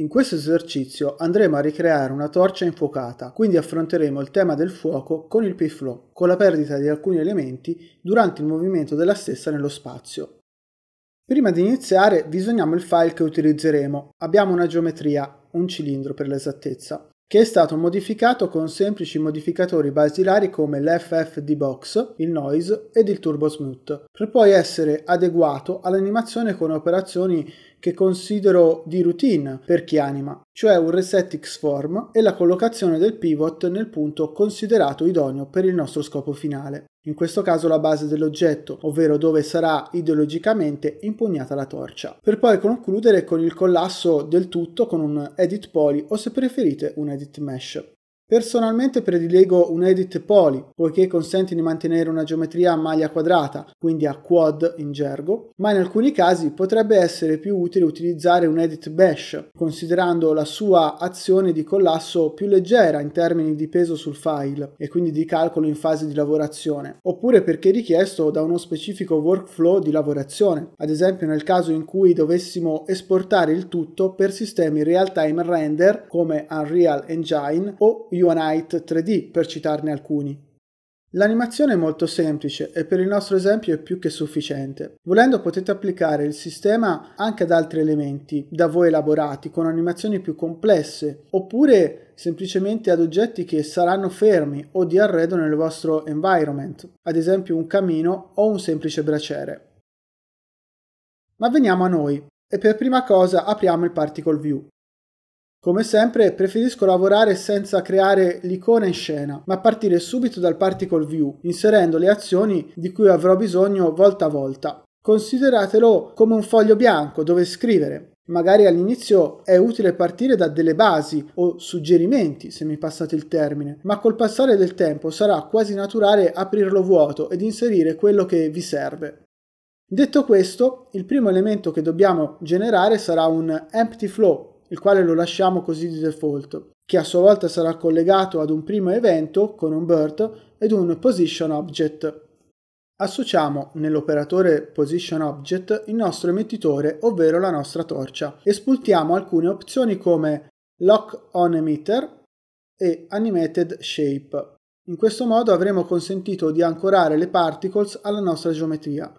In questo esercizio andremo a ricreare una torcia infuocata, quindi affronteremo il tema del fuoco con il P-Flow, con la perdita di alcuni elementi durante il movimento della stessa nello spazio. Prima di iniziare visioniamo il file che utilizzeremo. Abbiamo una geometria, un cilindro per l'esattezza che è stato modificato con semplici modificatori basilari come l'FFD Box, il Noise ed il Turbo Smooth, per poi essere adeguato all'animazione con operazioni che considero di routine per chi anima, cioè un reset X-form e la collocazione del pivot nel punto considerato idoneo per il nostro scopo finale in questo caso la base dell'oggetto, ovvero dove sarà ideologicamente impugnata la torcia, per poi concludere con il collasso del tutto con un edit poly o se preferite un edit mesh. Personalmente predilego un edit poly, poiché consente di mantenere una geometria a maglia quadrata, quindi a quad in gergo, ma in alcuni casi potrebbe essere più utile utilizzare un edit bash, considerando la sua azione di collasso più leggera in termini di peso sul file e quindi di calcolo in fase di lavorazione, oppure perché richiesto da uno specifico workflow di lavorazione, ad esempio nel caso in cui dovessimo esportare il tutto per sistemi real-time render come Unreal Engine o Unite 3D per citarne alcuni. L'animazione è molto semplice e per il nostro esempio è più che sufficiente. Volendo potete applicare il sistema anche ad altri elementi da voi elaborati con animazioni più complesse oppure semplicemente ad oggetti che saranno fermi o di arredo nel vostro environment, ad esempio un camino o un semplice braciere. Ma veniamo a noi e per prima cosa apriamo il Particle View. Come sempre preferisco lavorare senza creare l'icona in scena, ma partire subito dal particle view, inserendo le azioni di cui avrò bisogno volta a volta. Consideratelo come un foglio bianco dove scrivere. Magari all'inizio è utile partire da delle basi o suggerimenti, se mi passate il termine, ma col passare del tempo sarà quasi naturale aprirlo vuoto ed inserire quello che vi serve. Detto questo, il primo elemento che dobbiamo generare sarà un empty flow, il quale lo lasciamo così di default, che a sua volta sarà collegato ad un primo evento con un BERT ed un position object. Associamo nell'operatore position object il nostro emettitore, ovvero la nostra torcia, e spultiamo alcune opzioni come lock on emitter e animated shape. In questo modo avremo consentito di ancorare le particles alla nostra geometria.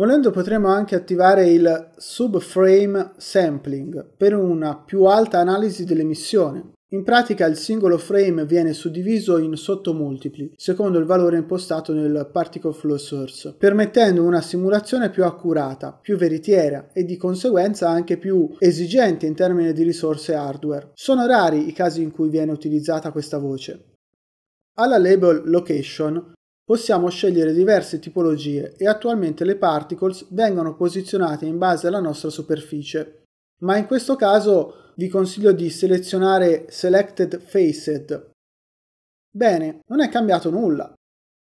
Volendo potremo anche attivare il subframe sampling per una più alta analisi dell'emissione. In pratica il singolo frame viene suddiviso in sottomultipli, secondo il valore impostato nel Particle Flow Source, permettendo una simulazione più accurata, più veritiera e di conseguenza anche più esigente in termini di risorse hardware. Sono rari i casi in cui viene utilizzata questa voce. Alla label location possiamo scegliere diverse tipologie e attualmente le particles vengono posizionate in base alla nostra superficie. Ma in questo caso vi consiglio di selezionare Selected Faced. Bene, non è cambiato nulla.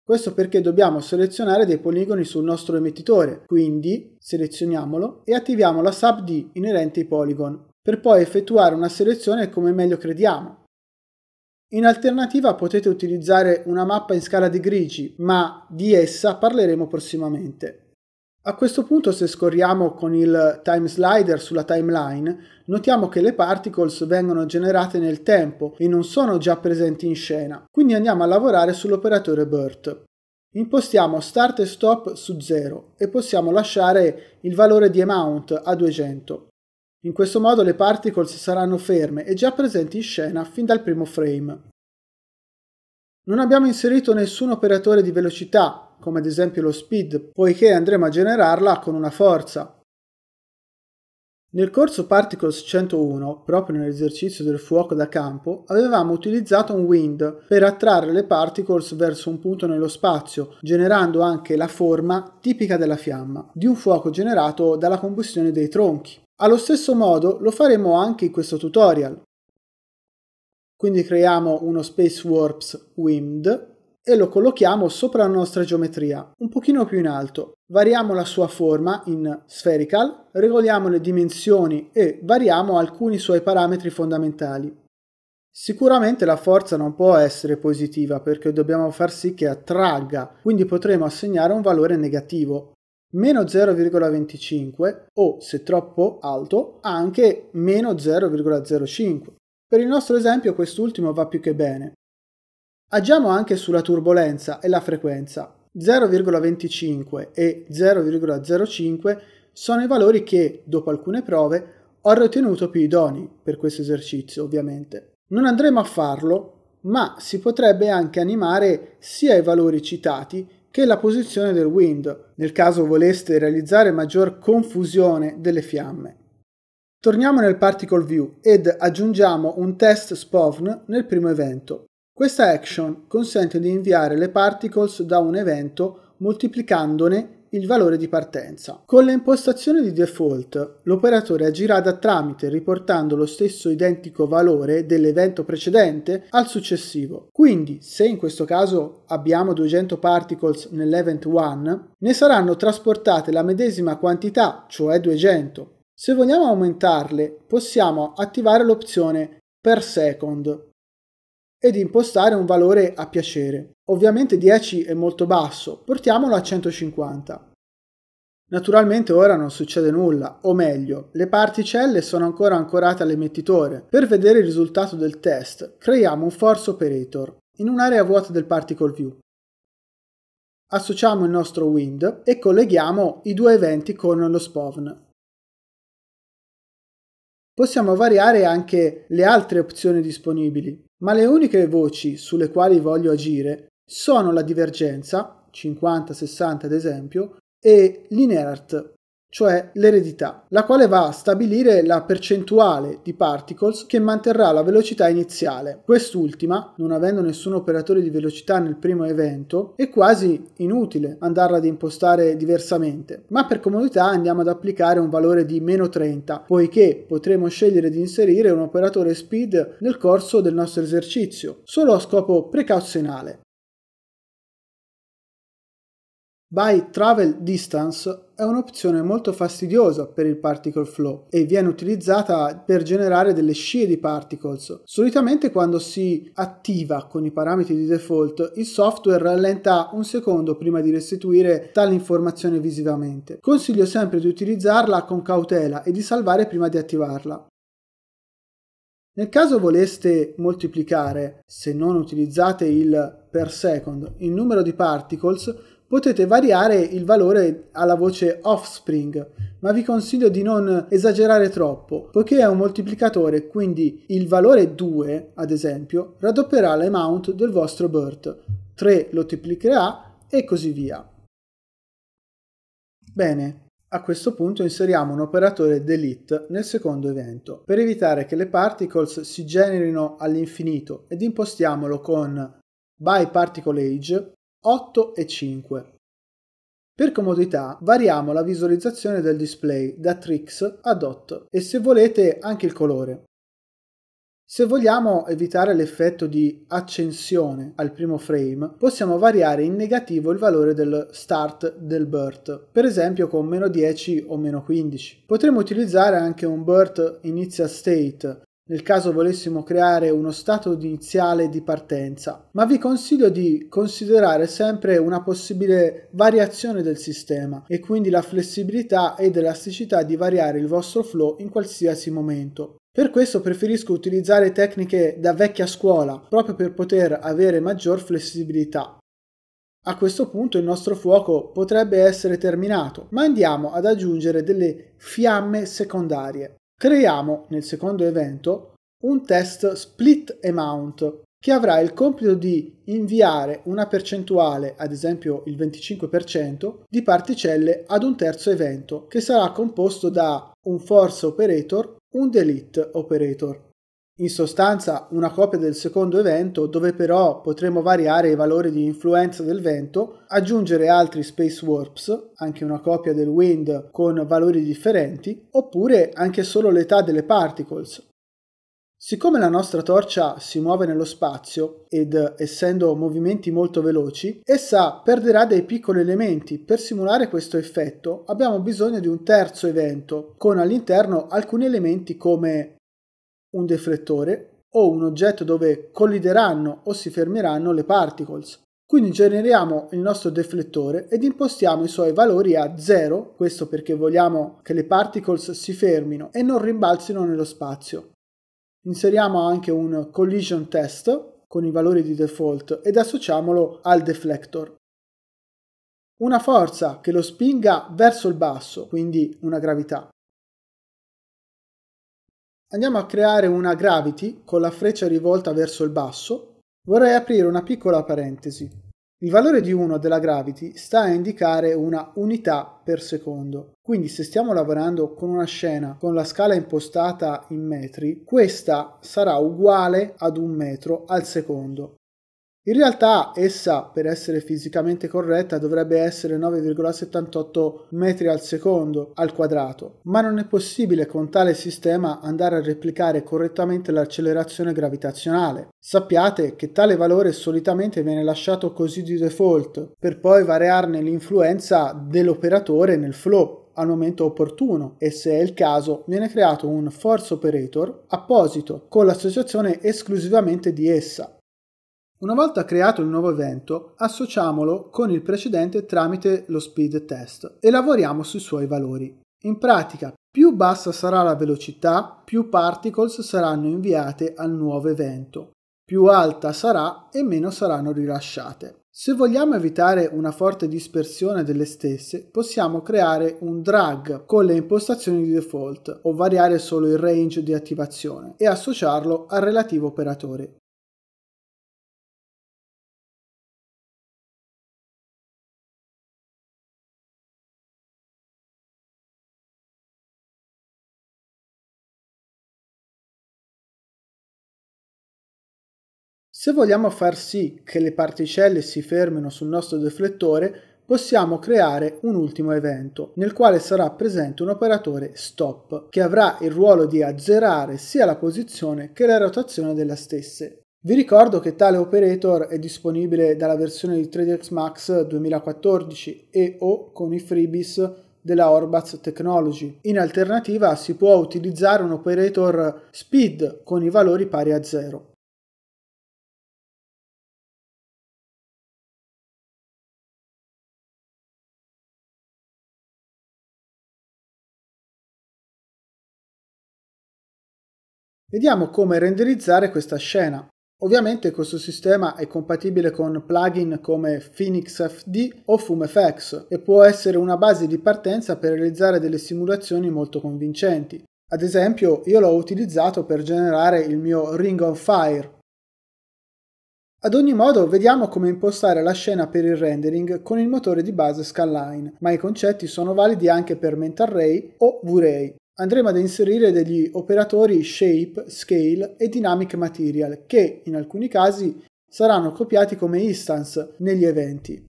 Questo perché dobbiamo selezionare dei poligoni sul nostro emettitore, quindi selezioniamolo e attiviamo la sub di inerente ai polygon, per poi effettuare una selezione come meglio crediamo. In alternativa potete utilizzare una mappa in scala di grigi, ma di essa parleremo prossimamente. A questo punto se scorriamo con il time slider sulla timeline, notiamo che le particles vengono generate nel tempo e non sono già presenti in scena, quindi andiamo a lavorare sull'operatore BERT. Impostiamo start e stop su 0 e possiamo lasciare il valore di amount a 200. In questo modo le particles saranno ferme e già presenti in scena fin dal primo frame. Non abbiamo inserito nessun operatore di velocità, come ad esempio lo speed, poiché andremo a generarla con una forza. Nel corso Particles 101, proprio nell'esercizio del fuoco da campo, avevamo utilizzato un wind per attrarre le particles verso un punto nello spazio, generando anche la forma tipica della fiamma, di un fuoco generato dalla combustione dei tronchi. Allo stesso modo lo faremo anche in questo tutorial. Quindi creiamo uno Space Warps Wind e lo collochiamo sopra la nostra geometria, un pochino più in alto. Variamo la sua forma in spherical, regoliamo le dimensioni e variamo alcuni suoi parametri fondamentali. Sicuramente la forza non può essere positiva perché dobbiamo far sì che attragga, quindi potremo assegnare un valore negativo meno 0,25 o se troppo alto anche meno 0,05. Per il nostro esempio quest'ultimo va più che bene. Agiamo anche sulla turbolenza e la frequenza. 0,25 e 0,05 sono i valori che, dopo alcune prove, ho ritenuto più idoni per questo esercizio, ovviamente. Non andremo a farlo, ma si potrebbe anche animare sia i valori citati che la posizione del wind, nel caso voleste realizzare maggior confusione delle fiamme. Torniamo nel Particle View ed aggiungiamo un test spawn nel primo evento. Questa action consente di inviare le particles da un evento moltiplicandone il valore di partenza. Con le impostazioni di default, l'operatore agirà da tramite riportando lo stesso identico valore dell'evento precedente al successivo. Quindi, se in questo caso abbiamo 200 particles nell'event 1, ne saranno trasportate la medesima quantità, cioè 200. Se vogliamo aumentarle, possiamo attivare l'opzione per second ed impostare un valore a piacere. Ovviamente 10 è molto basso, portiamolo a 150. Naturalmente ora non succede nulla, o meglio, le particelle sono ancora ancorate all'emettitore. Per vedere il risultato del test, creiamo un force operator in un'area vuota del particle view. Associamo il nostro wind e colleghiamo i due eventi con lo spawn. Possiamo variare anche le altre opzioni disponibili, ma le uniche voci sulle quali voglio agire sono la divergenza, 50-60 ad esempio, e l'inert, cioè l'eredità, la quale va a stabilire la percentuale di particles che manterrà la velocità iniziale. Quest'ultima, non avendo nessun operatore di velocità nel primo evento, è quasi inutile andarla ad impostare diversamente, ma per comodità andiamo ad applicare un valore di meno 30, poiché potremo scegliere di inserire un operatore speed nel corso del nostro esercizio, solo a scopo precauzionale. By Travel Distance è un'opzione molto fastidiosa per il particle flow e viene utilizzata per generare delle scie di particles. Solitamente quando si attiva con i parametri di default il software rallenta un secondo prima di restituire tale informazione visivamente. Consiglio sempre di utilizzarla con cautela e di salvare prima di attivarla. Nel caso voleste moltiplicare, se non utilizzate il per second, il numero di particles, potete variare il valore alla voce offspring, ma vi consiglio di non esagerare troppo, poiché è un moltiplicatore, quindi il valore 2, ad esempio, raddoppierà l'amount del vostro birth, 3 lo triplicherà e così via. Bene, a questo punto inseriamo un operatore delete nel secondo evento, per evitare che le particles si generino all'infinito ed impostiamolo con by particle age 8 e 5. Per comodità variamo la visualizzazione del display da Trix ad 8 e se volete anche il colore. Se vogliamo evitare l'effetto di accensione al primo frame, possiamo variare in negativo il valore del start del BERT, per esempio con meno 10 o meno 15. Potremmo utilizzare anche un BERT initial state nel caso volessimo creare uno stato iniziale di partenza, ma vi consiglio di considerare sempre una possibile variazione del sistema e quindi la flessibilità ed elasticità di variare il vostro flow in qualsiasi momento. Per questo preferisco utilizzare tecniche da vecchia scuola, proprio per poter avere maggior flessibilità. A questo punto il nostro fuoco potrebbe essere terminato, ma andiamo ad aggiungere delle fiamme secondarie. Creiamo nel secondo evento un test split amount che avrà il compito di inviare una percentuale, ad esempio il 25%, di particelle ad un terzo evento che sarà composto da un force operator, un delete operator in sostanza una copia del secondo evento dove però potremo variare i valori di influenza del vento, aggiungere altri space warps, anche una copia del wind con valori differenti, oppure anche solo l'età delle particles. Siccome la nostra torcia si muove nello spazio ed essendo movimenti molto veloci, essa perderà dei piccoli elementi. Per simulare questo effetto abbiamo bisogno di un terzo evento con all'interno alcuni elementi come un deflettore o un oggetto dove collideranno o si fermeranno le particles. Quindi generiamo il nostro deflettore ed impostiamo i suoi valori a 0, questo perché vogliamo che le particles si fermino e non rimbalzino nello spazio. Inseriamo anche un collision test con i valori di default ed associamolo al deflector. Una forza che lo spinga verso il basso, quindi una gravità, Andiamo a creare una gravity con la freccia rivolta verso il basso. Vorrei aprire una piccola parentesi. Il valore di 1 della gravity sta a indicare una unità per secondo. Quindi se stiamo lavorando con una scena con la scala impostata in metri, questa sarà uguale ad un metro al secondo. In realtà essa, per essere fisicamente corretta, dovrebbe essere 9,78 metri al secondo al quadrato, ma non è possibile con tale sistema andare a replicare correttamente l'accelerazione gravitazionale. Sappiate che tale valore solitamente viene lasciato così di default, per poi variarne l'influenza dell'operatore nel flow al momento opportuno e se è il caso viene creato un force operator apposito con l'associazione esclusivamente di essa una volta creato il nuovo evento, associamolo con il precedente tramite lo speed test e lavoriamo sui suoi valori. In pratica, più bassa sarà la velocità, più particles saranno inviate al nuovo evento, più alta sarà e meno saranno rilasciate. Se vogliamo evitare una forte dispersione delle stesse, possiamo creare un drag con le impostazioni di default o variare solo il range di attivazione e associarlo al relativo operatore. Se vogliamo far sì che le particelle si fermino sul nostro deflettore, possiamo creare un ultimo evento, nel quale sarà presente un operatore stop, che avrà il ruolo di azzerare sia la posizione che la rotazione della stesse. Vi ricordo che tale operator è disponibile dalla versione di 3 dx Max 2014 e o con i freebies della Orbats Technology. In alternativa si può utilizzare un operator speed con i valori pari a zero. Vediamo come renderizzare questa scena. Ovviamente questo sistema è compatibile con plugin come Phoenix FD o FumeFX e può essere una base di partenza per realizzare delle simulazioni molto convincenti. Ad esempio io l'ho utilizzato per generare il mio Ring of Fire. Ad ogni modo vediamo come impostare la scena per il rendering con il motore di base Scanline, ma i concetti sono validi anche per Mental Ray o V-Ray andremo ad inserire degli operatori shape, scale e dynamic material che in alcuni casi saranno copiati come instance negli eventi.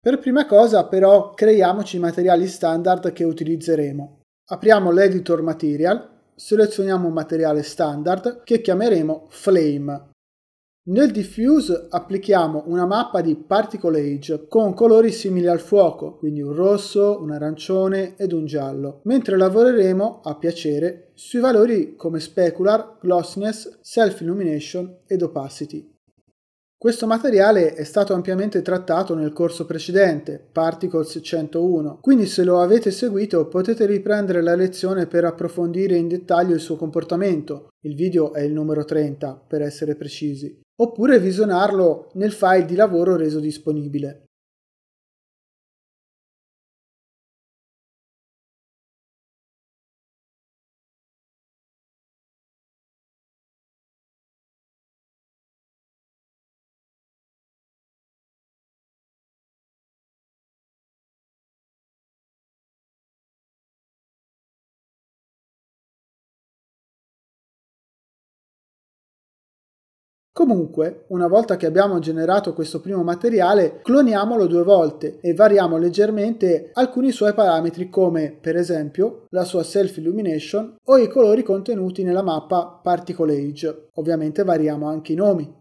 Per prima cosa però creiamoci i materiali standard che utilizzeremo. Apriamo l'editor material, selezioniamo un materiale standard che chiameremo flame nel diffuse applichiamo una mappa di particle age con colori simili al fuoco, quindi un rosso, un arancione ed un giallo, mentre lavoreremo a piacere sui valori come specular, glossiness, self illumination ed opacity. Questo materiale è stato ampiamente trattato nel corso precedente, Particles 101, quindi se lo avete seguito potete riprendere la lezione per approfondire in dettaglio il suo comportamento, il video è il numero 30 per essere precisi, oppure visionarlo nel file di lavoro reso disponibile. Comunque, una volta che abbiamo generato questo primo materiale, cloniamolo due volte e variamo leggermente alcuni suoi parametri come, per esempio, la sua self illumination o i colori contenuti nella mappa Particle Age. Ovviamente variamo anche i nomi.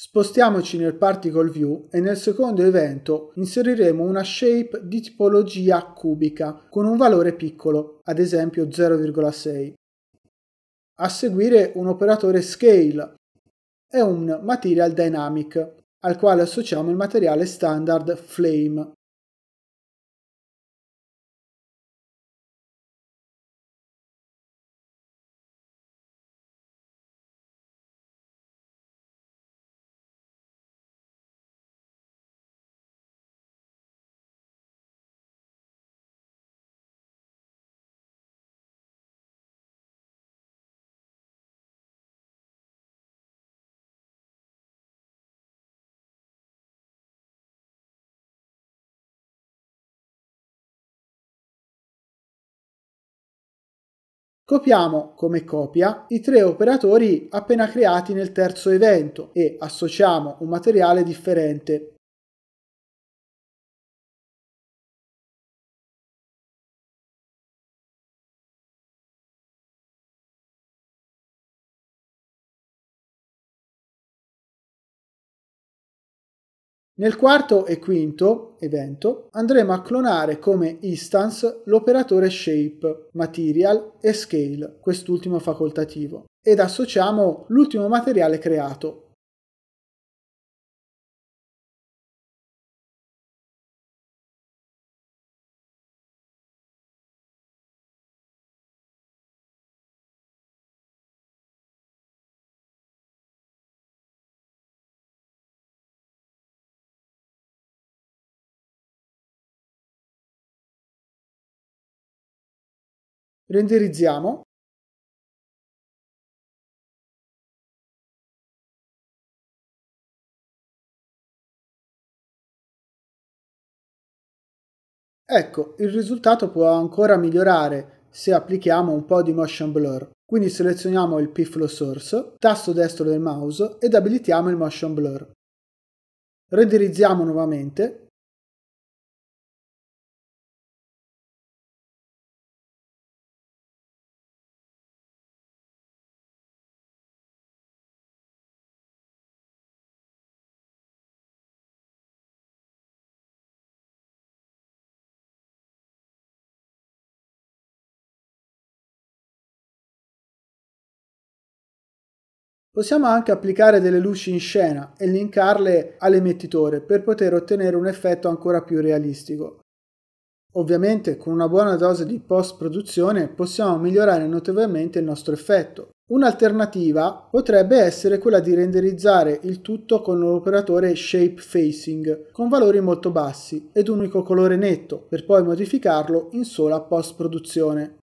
Spostiamoci nel Particle View e nel secondo evento inseriremo una shape di tipologia cubica con un valore piccolo, ad esempio 0,6. A seguire un operatore Scale e un Material Dynamic, al quale associamo il materiale standard Flame. Copiamo come copia i tre operatori appena creati nel terzo evento e associamo un materiale differente Nel quarto e quinto evento andremo a clonare come instance l'operatore shape, material e scale, quest'ultimo facoltativo, ed associamo l'ultimo materiale creato, renderizziamo Ecco, il risultato può ancora migliorare se applichiamo un po' di motion blur. Quindi selezioniamo il P-Flow Source, tasto destro del mouse ed abilitiamo il motion blur. Renderizziamo nuovamente Possiamo anche applicare delle luci in scena e linkarle all'emettitore per poter ottenere un effetto ancora più realistico. Ovviamente con una buona dose di post-produzione possiamo migliorare notevolmente il nostro effetto. Un'alternativa potrebbe essere quella di renderizzare il tutto con l'operatore Shape Facing, con valori molto bassi ed unico colore netto, per poi modificarlo in sola post-produzione.